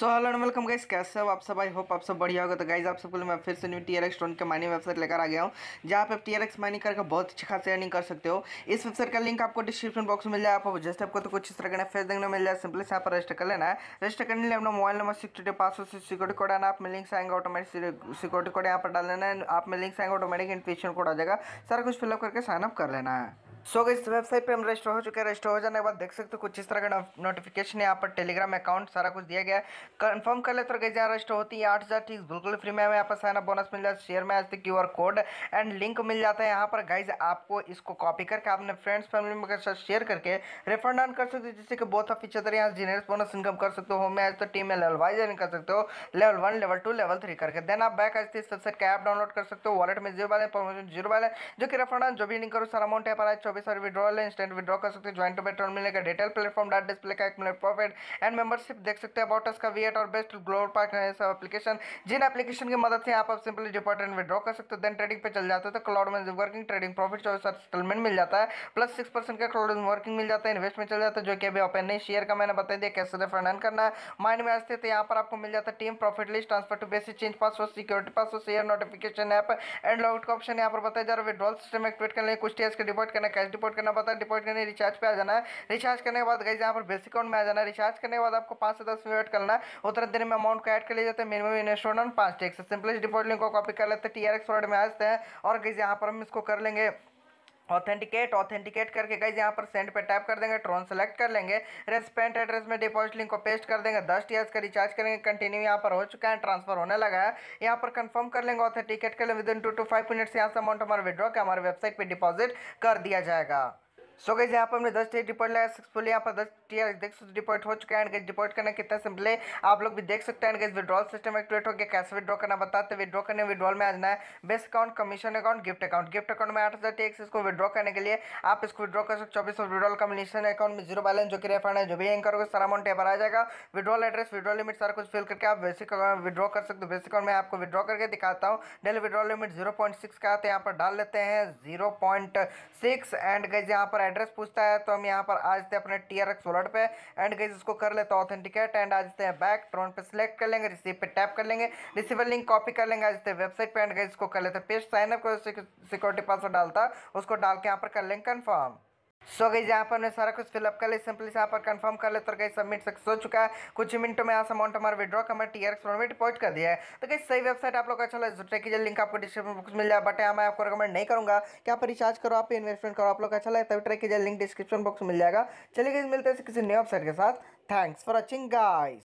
so hello and welcome guys कैसे हो आप सब आई होप आप सब बढ़िया होगा तो गाइस आप सबको मैं फिर से न्यू टी आर एक्स के माइनिंग वेबसाइट लेकर आ गया हूँ जहाँ पे आप टी आर एक्स माइनिंग करके बहुत अच्छी खासी अर्निंग कर सकते हो इस वेबसाइट का लिंक आपको डिस्क्रिप्शन बॉक्स में मिल जाए आप जस्ट आपको तो कुछ इस तरह का फेस देखने मिल जाए सिंपली से यहाँ पर रजिस्टर कर लेना है रजिस्टर करने लिए अपना मोबाइल नंबर सिक्स टू पास से सिक्योरिटी कोड आना आप में लिंक आएंगे ऑटोमेटिक सिक्योरिटी कोड यहाँ पर डाल लेना है आप में लिंक आएंगे ऑटोमेटिक इन्फेक्शन कोड आ जाएगा सारा कुछ फिलअप करके साइनअप कर लेना है सो इस वेबसाइट पे हम रजिस्टर हो चुके हैं रजिस्टर हो जाने के बाद देख सकते हो कुछ इस तरह का नोटिफिकेशन यहाँ पर टेलीग्राम अकाउंट सारा कुछ दिया गया है कंफर्म कर लेते तो गई यहाँ रजिस्टर होती है आठ हज़ार ठीक बिल्कुल फ्री में यहाँ पर साइन अप बोनस मिल जाता है शेयर में आज Q R code and link मिल जाता है यहाँ पर गाइज आपको इसको कॉपी करके अपने फ्रेंड्स फैमिली में साथ शेयर करके रिफंड डन कर सकते हो जिससे कि बहुत ऑफ फीचर यहाँ जीनियर बोनस इनकम कर सकते हो मैं आज तो टीम में लेवल वाइज अर्न कर सकते हो level one level two level three करके देन आप बैक आज इस वेबसाइट का ऐप डाउनलोड कर सकते हो वॉलेट में जीरो वाले प्रमोशन जीरो वाले जो कि रिफंड जो भी लिंक करो सारा अमाउंट यहाँ पर आज चौबीस और विड्रॉल है इंस्टेंट विड्रॉ कर सकते हैं ज्वाइंट टू बेट मिलेगा डिटेल प्लेटफॉर्म डाट डिस्प्ले का एक मिनट प्रॉफिट एंड मेंबरशिप देख सकते हैं अबाउट का वीएट और बेस्ट ग्लोबल है सब एप्लीकेशन जिन एप्लीकेशन की मदद से आप आप सिंपली डिपॉजिट एंड विड्रॉ कर सकते हैं देन ट्रेडिंग पे चल जाते हैं तो क्लाउड में वर्किंग ट्रेडिंग प्रॉफिट चौबीस और सेटलमेंट मिल जाता है प्लस सिक्स परसेंट का क्लाउड वर्किंग मिल जाता है इन्वेस्ट में चल जाता है जो कि अभी ओपन नहीं शेयर का मैंने बता दिया कैसे रेफर रन करना है माइंड में आते तो यहाँ पर आपको मिल जाता है team profit list transfer to basic change password security password share notification app and log का ऑप्शन यहाँ पर बताया जा रहा है विड्रॉल सिस्टम एक्टिवेट करने कुछ टेस्ट के डिपॉजिट करना कैश डिपोट करना पड़ता है डिपोट करने रिचार्ज पे आ जाना है रिचार्ज करने के बाद गई यहाँ पर बेसिक अकाउंट में आ जाना है रिचार्ज करने के बाद आपको पाँच से दस मिनट करना है उतने दिन में अमाउंट को ऐड कर लिया जाता है मिनिमम इन्वेस्टमेंट पाँच टेक्स सिंपली डिपोट लिंक को कॉपी कर लेते हैं टी आर एक्स में आ जाते हैं और गई यहाँ पर हम इसको कर लेंगे ऑथेंटिकेट ऑथेंटिकेट करके गाइज यहाँ पर सेंड पे टैप कर देंगे ट्रोन सेलेक्ट कर लेंगे रेस्पेंट एड्रेस में डिपॉजिट लिंक को पेस्ट कर देंगे दस टी का रिचार्ज करेंगे कंटिन्यू यहाँ पर हो चुका है ट्रांसफर होने लगा है यहाँ पर कंफर्म कर लेंगे ऑथेंटिकेट कर लेंगे within two to five minutes यहाँ से अमाउंट हमारे विद्रॉ के हमारे वेबसाइट पर डिपॉजिट कर दिया जाएगा सो गई यहाँ पर हमने दस टी डिपॉजिट लगाया सक्सेसफुली यहाँ पर दस टी आर देख सकते डिपोजिट हो चुका है एंड गैस डिपोजिट करना कितना सिंपल है आप लोग भी देख सकते हैं and gas withdrawal system activate हो गया कैसे विद्रॉ करना बताते विद्रॉ करने विड्रॉल में आ है base account commission account gift account gift account में आठ हज़ार टैक्स इसको विद्रॉ करने के लिए आप इसको विद्रॉ कर सकते चौबीस सौ विड्रॉल कमीशन अकाउंट में जीरो बैलेंस जो कि रेफर है जो भी एंग करोगे सारा अमाउंट यहाँ पर आ जाएगा विड्रॉल एड्रेस विड्रॉल लिमिट सारा कुछ फिल करके आप बेसिक विद्रॉ कर सकते हो बेसिक अकाउंट में आपको विद्रॉ करके दिखाता हूँ daily withdrawal limit zero point six का तो यहाँ पर डाल लेते हैं zero point six and gas यहाँ पर एड्रेस पूछता है तो हम यहाँ पर आज थे अपने टी आर एक्स सोलह फ्रंट पे एंड गई इसको कर लेते हैं ऑथेंटिकेट एंड आ जाते हैं बैक ट्रोन पे सिलेक्ट कर लेंगे रिसीव पे टैप कर लेंगे रिसीवर लिंक कॉपी कर लेंगे आ जाते हैं वेबसाइट पे एंड गई इसको कर लेते हैं पेज साइनअप कर सिक्योरिटी पासवर्ड डालता उसको डाल के यहाँ पर कर लेंगे कन्फर्म सो गई यहाँ पर मैं सारा कुछ फिलअप कर ले सिंपली से यहाँ पर कंफर्म कर ले तो कहीं सबमिट सक्सेस हो चुका है कुछ मिनटों में यहाँ से अमाउंट हमारा विड्रॉ का हमारे टी आर एक्स पॉइंट कर दिया है तो कहीं सही वेबसाइट आप लोग को अच्छा लगे ट्रेक लिंक आपको डिस्क्रिप्शन में मिल जाए बट यहाँ मैं आपको रिकमेंड नहीं करूँगा क्या आप रिचार्ज करो आप इन्वेस्टमेंट करो आप लोग अच्छा लगे तभी ट्रेक कीजिए लिंक डिस्क्रिप्शन बॉक्स मिल जाएगा चलिए मिलते हैं किसी नई वेबसाइट के साथ थैंक्स फॉर वॉचिंग गाइस